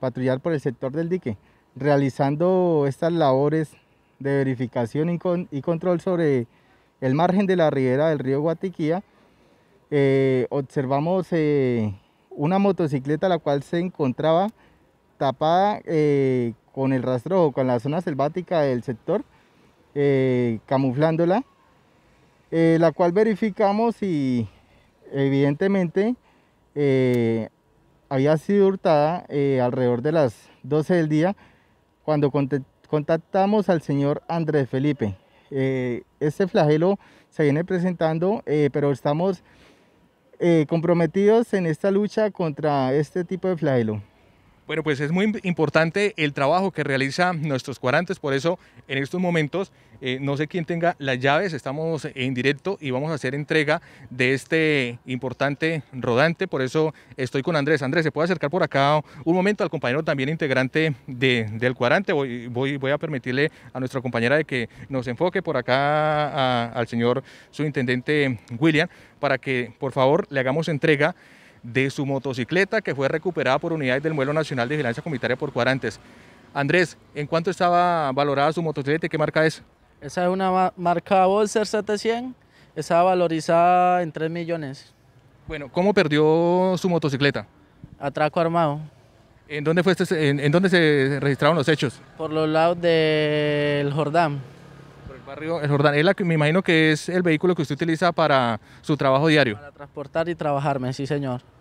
patrullar por el sector del dique, realizando estas labores de verificación y, control sobre el margen de la ribera del río Guatiquía, eh, observamos eh, una motocicleta la cual se encontraba tapada eh, con el rastro o con la zona selvática del sector, camuflándola, la cual verificamos y evidentemente había sido hurtada eh, alrededor de las 12 del día cuando contactamos al señor Andrés Felipe. Eh, este flagelo se viene presentando, eh, pero estamos comprometidos en esta lucha contra este tipo de flagelo. Bueno, pues es muy importante el trabajo que realizan nuestros cuarantes, por eso en estos momentos eh, no sé quién tenga las llaves, estamos en directo y vamos a hacer entrega de este importante rodante, por eso estoy con Andrés. Andrés, ¿se puede acercar por acá un momento al compañero también integrante del cuarante? Voy, voy, voy, a permitirle a nuestra compañera de que nos enfoque por acá al señor subintendente William para que por favor le hagamos entrega de su motocicleta que fue recuperada por unidades del Muelo Nacional de Vigilancia Comunitaria por Cuadrantes. Andrés, ¿en cuánto estaba valorada su motocicleta y qué marca es? Esa es una marca Bolser 700, estaba valorizada en 3 millones. Bueno, ¿cómo perdió su motocicleta? Atraco armado. ¿En dónde, este en, se registraron los hechos? Por los lados del Jordán. Por el barrio El Jordán. me imagino que es el vehículo que usted utiliza para su trabajo diario. Para transportar y trabajarme, sí señor.